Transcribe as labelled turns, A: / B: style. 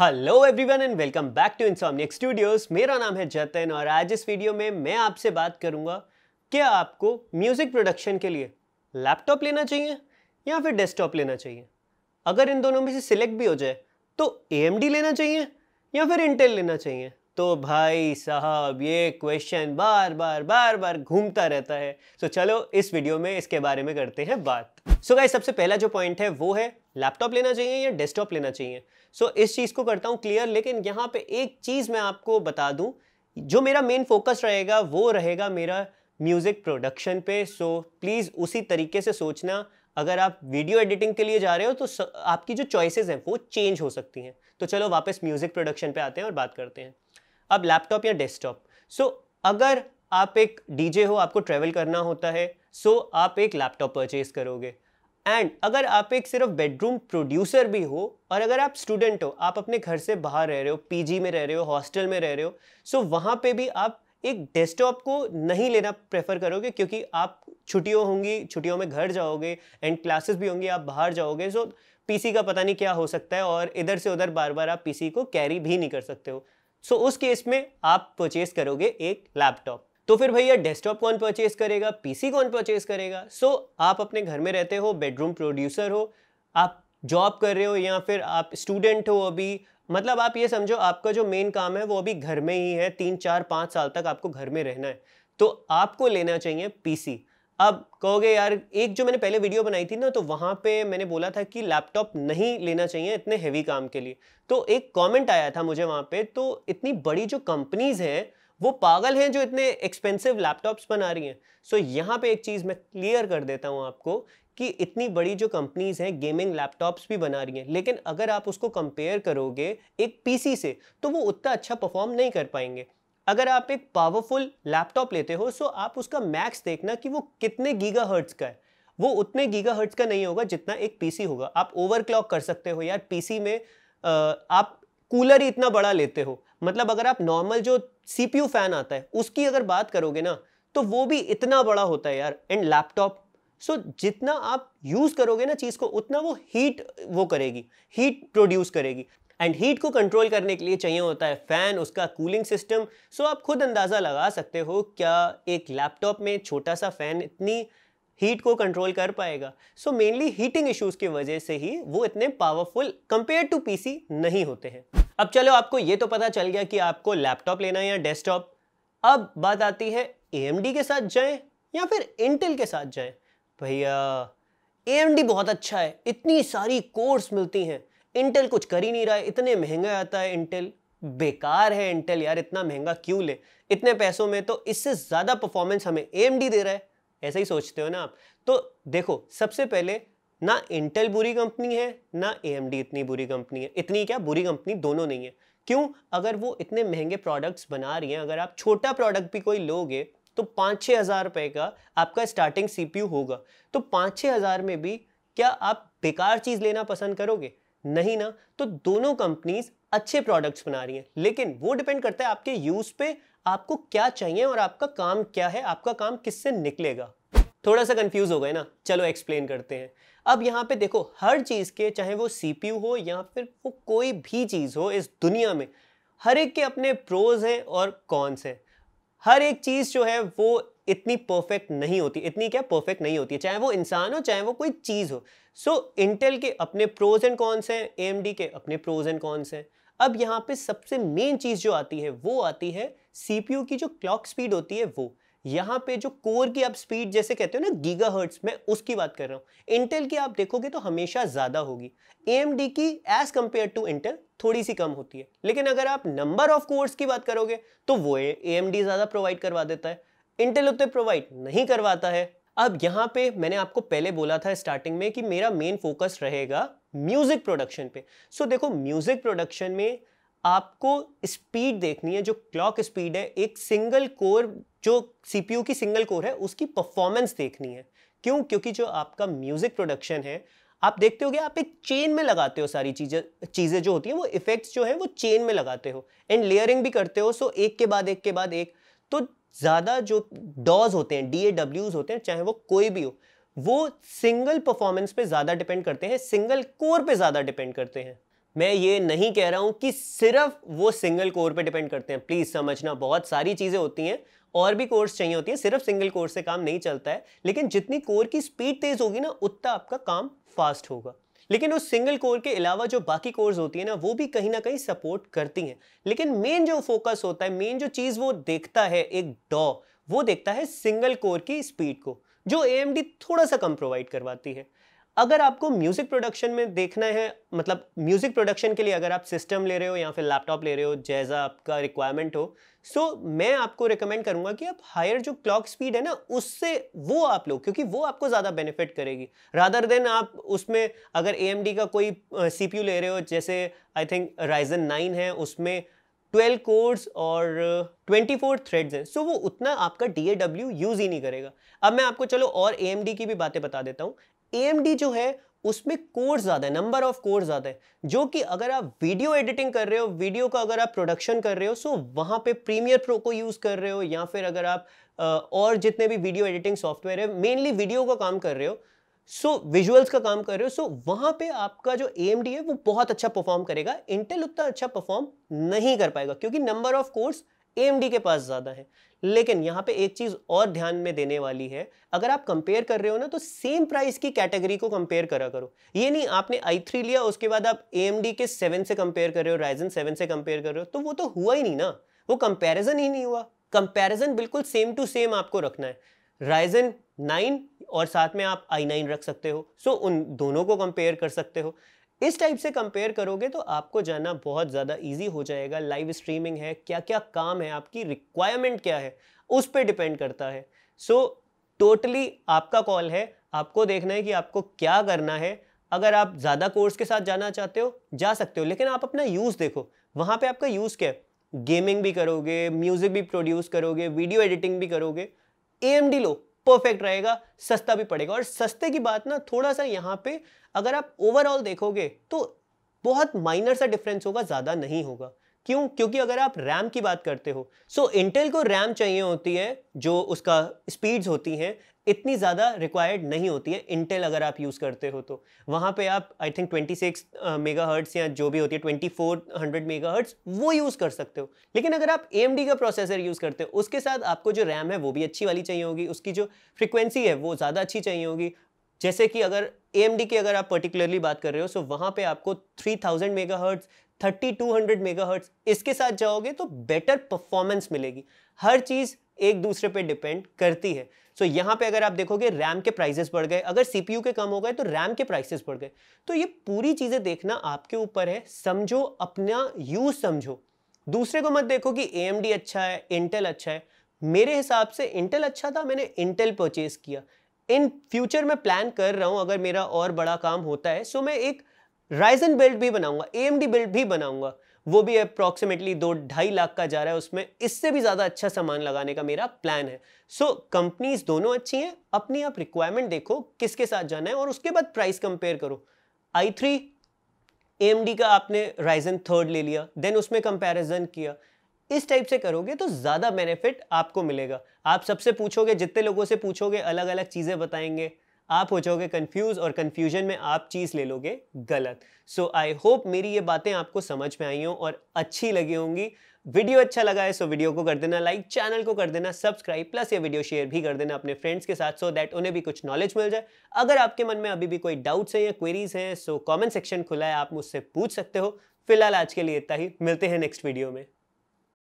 A: hello everyone and welcome back to Insomniac Studios मेरा नाम है जतन और आज इस वीडियो में मैं आपसे बात करूंगा क्या आपको म्यूज़िक प्रोडक्शन के लिए लैपटॉप लेना चाहिए या फिर डेस्कटॉप लेना चाहिए अगर इन दोनों में से सिलेक्ट भी हो जाए तो ए लेना चाहिए या फिर इंटेल लेना चाहिए तो भाई साहब ये क्वेश्चन बार बार बार बार घूमता रहता है तो so चलो इस वीडियो में इसके बारे में करते हैं बात सो so गाइस सबसे पहला जो पॉइंट है वो है लैपटॉप लेना चाहिए या डेस्कटॉप लेना चाहिए सो so, इस चीज़ को करता हूँ क्लियर लेकिन यहाँ पे एक चीज़ मैं आपको बता दूँ जो मेरा मेन फोकस रहेगा वो रहेगा मेरा म्यूज़िक प्रोडक्शन पे सो so, प्लीज़ उसी तरीके से सोचना अगर आप वीडियो एडिटिंग के लिए जा रहे हो तो स, आपकी जो चॉइसेस हैं वो चेंज हो सकती हैं तो चलो वापस म्यूज़िक प्रोडक्शन पे आते हैं और बात करते हैं अब लैपटॉप या डेस्कटॉप सो so, अगर आप एक डीजे हो आपको ट्रैवल करना होता है सो so आप एक लैपटॉप परचेज करोगे एंड अगर आप एक सिर्फ बेडरूम प्रोड्यूसर भी हो और अगर आप स्टूडेंट हो आप अपने घर से बाहर रह रहे हो पीजी में रह रहे हो हॉस्टल में रह रहे हो सो वहाँ पे भी आप एक डेस्कटॉप को नहीं लेना प्रेफर करोगे क्योंकि आप छुट्टियों होंगी छुट्टियों में घर जाओगे एंड क्लासेस भी होंगी आप बाहर जाओगे सो पीसी का पता नहीं क्या हो सकता है और इधर से उधर बार बार आप पीसी को कैरी भी नहीं कर सकते हो सो so, उस केस में आप परचेज करोगे एक लैपटॉप तो फिर भैया डेस्कटॉप कौन परचेज करेगा पीसी कौन परचेज करेगा सो so, आप अपने घर में रहते हो बेडरूम प्रोड्यूसर हो आप जॉब कर रहे हो या फिर आप स्टूडेंट हो अभी मतलब आप ये समझो आपका जो मेन काम है वो अभी घर में ही है तीन चार पाँच साल तक आपको घर में रहना है तो आपको लेना चाहिए पी अब कहोगे यार एक जो मैंने पहले वीडियो बनाई थी ना तो वहाँ पे मैंने बोला था कि लैपटॉप नहीं लेना चाहिए इतने हेवी काम के लिए तो एक कमेंट आया था मुझे वहाँ पे तो इतनी बड़ी जो कंपनीज़ हैं वो पागल हैं जो इतने एक्सपेंसिव लैपटॉप्स बना रही हैं सो so, यहाँ पे एक चीज़ मैं क्लियर कर देता हूँ आपको कि इतनी बड़ी जो कंपनीज़ हैं गेमिंग लैपटॉप्स भी बना रही हैं लेकिन अगर आप उसको कंपेयर करोगे एक पीसी से तो वो उतना अच्छा परफॉर्म नहीं कर पाएंगे अगर आप एक पावरफुल लैपटॉप लेते हो सो आप उसका मैक्स देखना कि वो कितने गीगा हर्ट्स का है वो उतने गीगा हर्ट्स का नहीं होगा जितना एक पीसी होगा आप ओवरक्लॉक कर सकते हो यार पीसी में आ, आप कूलर ही इतना बड़ा लेते हो मतलब अगर आप नॉर्मल जो सीपीयू फैन आता है उसकी अगर बात करोगे ना तो वो भी इतना बड़ा होता है यार एंड लैपटॉप सो so, जितना आप यूज़ करोगे ना चीज़ को उतना वो हीट वो करेगी हीट प्रोड्यूस करेगी एंड हीट को कंट्रोल करने के लिए चाहिए होता है फ़ैन उसका कूलिंग सिस्टम सो आप खुद अंदाज़ा लगा सकते हो क्या एक लैपटॉप में छोटा सा फ़ैन इतनी हीट को कंट्रोल कर पाएगा सो मेनली हीटिंग इश्यूज़ की वजह से ही वो इतने पावरफुल कंपेयर टू पीसी नहीं होते हैं अब चलो आपको ये तो पता चल गया कि आपको लैपटॉप लेना है या डेस्कटॉप अब बात आती है ए के साथ जाएं या फिर इंटेल के साथ जाएं भैया ए बहुत अच्छा है इतनी सारी कोर्स मिलती हैं इंटेल कुछ कर ही नहीं रहा है इतने महंगा आता है इंटेल बेकार है इंटेल यार इतना महंगा क्यों ले इतने पैसों में तो इससे ज़्यादा परफॉर्मेंस हमें ए दे रहा है ऐसा ही सोचते हो ना आप तो देखो सबसे पहले ना इंटेल बुरी कंपनी है ना ए इतनी बुरी कंपनी है इतनी क्या बुरी कंपनी दोनों नहीं है क्यों अगर वो इतने महंगे प्रोडक्ट्स बना रही हैं अगर आप छोटा प्रोडक्ट भी कोई लोगे तो पाँच छः हज़ार रुपये का आपका स्टार्टिंग सीपीयू होगा तो पाँच छः हज़ार में भी क्या आप बेकार चीज़ लेना पसंद करोगे नहीं ना तो दोनों कंपनीज अच्छे प्रोडक्ट्स बना रही हैं लेकिन वो डिपेंड करता है आपके यूज़ पे आपको क्या चाहिए और आपका काम क्या है आपका काम किससे निकलेगा थोड़ा सा कंफ्यूज हो गए ना चलो एक्सप्लेन करते हैं अब यहाँ पे देखो हर चीज़ के चाहे वो सी हो या फिर वो कोई भी चीज़ हो इस दुनिया में हर एक के अपने प्रोज हैं और कॉन्स हैं हर एक चीज़ जो है वो इतनी परफेक्ट नहीं होती इतनी क्या परफेक्ट नहीं होती है चाहे वो इंसान हो चाहे वो कोई चीज़ हो सो so, इंटेल के अपने प्रोज एंड कॉन्स हैं ए के अपने प्रोज एंड कॉन्स हैं अब यहाँ पे सबसे मेन चीज़ जो आती है वो आती है सीपीयू की जो क्लॉक स्पीड होती है वो यहां पे जो कोर की आप स्पीड जैसे कहते हो ना गीगा में उसकी बात कर रहा हूं इंटेल की आप देखोगे तो हमेशा ज़्यादा होगी ए की एज कंपेयर टू इंटेल थोड़ी सी कम होती है लेकिन अगर आप नंबर ऑफ कोर्स की बात करोगे तो वो ए ज़्यादा प्रोवाइड करवा देता है इंटेल उतने प्रोवाइड नहीं करवाता है अब यहां पे मैंने आपको पहले बोला था स्टार्टिंग में कि मेरा मेन फोकस रहेगा म्यूजिक प्रोडक्शन पे सो so, देखो म्यूजिक प्रोडक्शन में आपको स्पीड देखनी है जो क्लॉक स्पीड है एक सिंगल कोर जो सीपीयू की सिंगल कोर है उसकी परफॉर्मेंस देखनी है क्यों क्योंकि जो आपका म्यूजिक प्रोडक्शन है आप देखते हो आप एक चेन में लगाते हो सारी चीज़ें चीज़ें जो होती हैं वो इफेक्ट्स जो है वो चेन में लगाते हो एंड लेयरिंग भी करते हो सो एक के बाद एक के बाद एक तो ज़्यादा जो डॉज होते हैं डी ए डब्ल्यूज होते हैं चाहे वो कोई भी हो वो सिंगल परफॉर्मेंस पे ज़्यादा डिपेंड करते हैं सिंगल कोर पे ज़्यादा डिपेंड करते हैं मैं ये नहीं कह रहा हूँ कि सिर्फ वो सिंगल कोर पे डिपेंड करते हैं प्लीज़ समझना बहुत सारी चीज़ें होती हैं और भी कोर्स चाहिए होती है सिर्फ सिंगल कोर से काम नहीं चलता है लेकिन जितनी कोर की स्पीड तेज़ होगी ना उतना आपका काम फास्ट होगा लेकिन उस सिंगल कोर के अलावा जो बाकी कोर्स होती है ना वो भी कहीं ना कहीं सपोर्ट करती हैं लेकिन मेन जो फोकस होता है मेन जो चीज़ वो देखता है एक डॉ वो देखता है सिंगल कोर की स्पीड को जो ए थोड़ा सा कम प्रोवाइड करवाती है अगर आपको म्यूज़िक प्रोडक्शन में देखना है मतलब म्यूज़िक प्रोडक्शन के लिए अगर आप सिस्टम ले रहे हो या फिर लैपटॉप ले रहे हो जैसा आपका रिक्वायरमेंट हो सो so, मैं आपको रिकमेंड करूंगा कि आप हायर जो क्लॉक स्पीड है ना उससे वो आप लो क्योंकि वो आपको ज़्यादा बेनिफिट करेगी रादर देन आप उसमें अगर ए का कोई सी ले रहे हो जैसे आई थिंक राइजन नाइन है उसमें ट्वेल्व कोर्स और ट्वेंटी फोर थ्रेड्स हैं सो वो उतना आपका डी यूज़ ही नहीं करेगा अब मैं आपको चलो और ए की भी बातें बता देता हूँ ए जो है उसमें कोर्स ज़्यादा है नंबर ऑफ कोर्स ज़्यादा है जो कि अगर आप वीडियो एडिटिंग कर रहे हो वीडियो का अगर आप प्रोडक्शन कर रहे हो सो वहां पे प्रीमियर प्रो को यूज़ कर रहे हो या फिर अगर आप और जितने भी वीडियो एडिटिंग सॉफ्टवेयर है मेनली वीडियो का काम कर रहे हो सो so, विजुअल्स का काम कर रहे हो सो so, पर पे आपका जो ए है वो बहुत अच्छा परफॉर्म करेगा इंटेल उतना अच्छा परफॉर्म नहीं कर पाएगा क्योंकि नंबर ऑफ कोर्स एएमडी के पास ज़्यादा है लेकिन यहाँ पे एक चीज़ और ध्यान में देने वाली है अगर आप कंपेयर कर रहे हो ना तो सेम प्राइस की कैटेगरी को कंपेयर करा करो ये नहीं आपने आई थ्री लिया उसके बाद आप ए के सेवन से कंपेयर कर रहे हो राइजन सेवन से कंपेयर कर रहे हो तो वो तो हुआ ही नहीं ना वो कंपेरिजन ही नहीं हुआ कंपेरिजन बिल्कुल सेम टू सेम आपको रखना है राइजन नाइन और साथ में आप आई नाइन रख सकते हो सो उन दोनों को कंपेयर कर सकते हो इस टाइप से कंपेयर करोगे तो आपको जाना बहुत ज़्यादा इजी हो जाएगा लाइव स्ट्रीमिंग है क्या क्या काम है आपकी रिक्वायरमेंट क्या है उस पर डिपेंड करता है सो so, टोटली totally आपका कॉल है आपको देखना है कि आपको क्या करना है अगर आप ज़्यादा कोर्स के साथ जाना चाहते हो जा सकते हो लेकिन आप अपना यूज़ देखो वहाँ पे आपका यूज़ क्या है गेमिंग भी करोगे म्यूज़िक भी प्रोड्यूस करोगे वीडियो एडिटिंग भी करोगे ए लो परफेक्ट रहेगा सस्ता भी पड़ेगा और सस्ते की बात ना थोड़ा सा यहाँ पे अगर आप ओवरऑल देखोगे तो बहुत माइनर सा डिफरेंस होगा ज़्यादा नहीं होगा क्यों क्योंकि अगर आप रैम की बात करते हो सो so, इंटेल को रैम चाहिए होती है जो उसका स्पीड्स होती हैं इतनी ज़्यादा रिक्वायर्ड नहीं होती है इंटेल अगर आप यूज़ करते हो तो वहाँ पे आप आई थिंक 26 मेगा हर्ट्स या जो भी होती है 2400 मेगा हर्ट्स वो यूज़ कर सकते हो लेकिन अगर आप ए का प्रोसेसर यूज़ करते हो उसके साथ आपको जो रैम है वो भी अच्छी वाली चाहिए होगी उसकी जो फ्रिक्वेंसी है वो ज़्यादा अच्छी चाहिए होगी जैसे कि अगर ए की अगर आप पर्टिकुलरली बात कर रहे हो सो वहाँ पर आपको three thousand megahertz thirty two hundred megahertz इसके साथ जाओगे तो बेटर परफॉर्मेंस मिलेगी हर चीज़ एक दूसरे पे डिपेंड करती है सो so, यहाँ पे अगर आप देखोगे रैम के प्राइसेस बढ़ गए अगर सीपीयू के कम हो गए तो रैम के प्राइसेस बढ़ गए तो ये पूरी चीज़ें देखना आपके ऊपर है समझो अपना यूज समझो दूसरे को मत देखो कि ए अच्छा है इंटेल अच्छा है मेरे हिसाब से इंटेल अच्छा था मैंने इंटेल परचेज किया इन फ्यूचर में प्लान कर रहा हूँ अगर मेरा और बड़ा काम होता है सो मैं एक राइजन बेल्ट भी बनाऊंगा ए बेल्ट भी बनाऊंगा वो भी अप्रॉक्सीमेटली दो ढाई लाख का जा रहा है उसमें इससे भी ज़्यादा अच्छा सामान लगाने का मेरा प्लान है सो so, कंपनीज दोनों अच्छी हैं अपनी आप रिक्वायरमेंट देखो किसके साथ जाना है और उसके बाद प्राइस कंपेयर करो आई थ्री एम का आपने राइजन थर्ड ले लिया देन उसमें कंपेरिजन किया इस टाइप से करोगे तो ज़्यादा बेनिफिट आपको मिलेगा आप सबसे पूछोगे जितने लोगों से पूछोगे अलग अलग चीज़ें बताएंगे आप हो जाओगे कंफ्यूज और कंफ्यूजन में आप चीज़ ले लोगे गलत सो आई होप मेरी ये बातें आपको समझ में आई हों और अच्छी लगी होंगी वीडियो अच्छा लगा है सो वीडियो को कर देना लाइक चैनल को कर देना सब्सक्राइब प्लस ये वीडियो शेयर भी कर देना अपने फ्रेंड्स के साथ सो so दैट उन्हें भी कुछ नॉलेज मिल जाए अगर आपके मन में अभी भी कोई डाउट्स हैं या क्वेरीज हैं सो कॉमेंट सेक्शन खुला है आप मुझसे पूछ सकते हो फिलहाल आज के लिए इतना ही मिलते हैं नेक्स्ट वीडियो में